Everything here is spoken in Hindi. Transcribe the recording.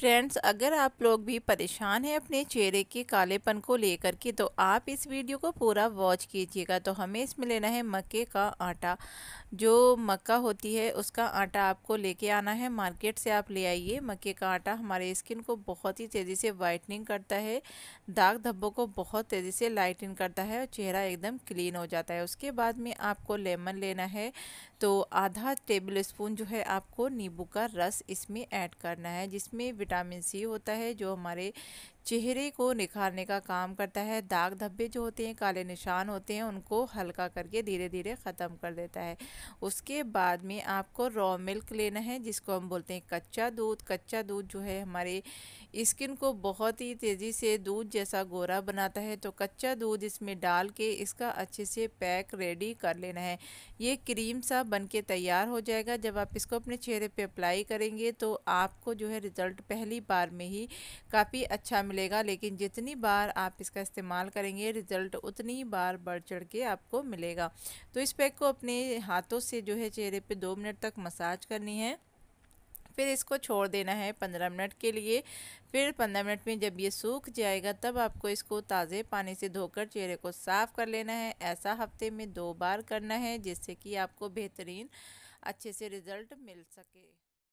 फ्रेंड्स अगर आप लोग भी परेशान हैं अपने चेहरे के कालेपन को लेकर के तो आप इस वीडियो को पूरा वॉच कीजिएगा तो हमें इसमें लेना है मक्के का आटा जो मक्का होती है उसका आटा आपको लेके आना है मार्केट से आप ले आइए मक्के का आटा हमारे स्किन को बहुत ही तेज़ी से वाइटनिंग करता है दाग धब्बों को बहुत तेज़ी से लाइटन करता है और चेहरा एकदम क्लीन हो जाता है उसके बाद में आपको लेमन लेना है तो आधा टेबल स्पून जो है आपको नींबू का रस इसमें ऐड करना है जिसमें विटामिन सी होता है जो हमारे चेहरे को निखारने का काम करता है दाग धब्बे जो होते हैं काले निशान होते हैं उनको हल्का करके धीरे धीरे ख़त्म कर देता है उसके बाद में आपको रॉ मिल्क लेना है जिसको हम बोलते हैं कच्चा दूध कच्चा दूध जो है हमारे स्किन को बहुत ही तेज़ी से दूध जैसा गोरा बनाता है तो कच्चा दूध इसमें डाल के इसका अच्छे से पैक रेडी कर लेना है ये क्रीम सा बन के तैयार हो जाएगा जब आप इसको अपने चेहरे पर अप्लाई करेंगे तो आपको जो है रिज़ल्ट पहली बार में ही काफ़ी अच्छा मिल मिलेगा लेकिन जितनी बार आप इसका इस्तेमाल करेंगे रिज़ल्ट उतनी बार बढ़ चढ़ के आपको मिलेगा तो इस पैक को अपने हाथों से जो है चेहरे पे दो मिनट तक मसाज करनी है फिर इसको छोड़ देना है पंद्रह मिनट के लिए फिर पंद्रह मिनट में जब ये सूख जाएगा तब आपको इसको ताज़े पानी से धोकर चेहरे को साफ़ कर लेना है ऐसा हफ्ते में दो बार करना है जिससे कि आपको बेहतरीन अच्छे से रिज़ल्ट मिल सके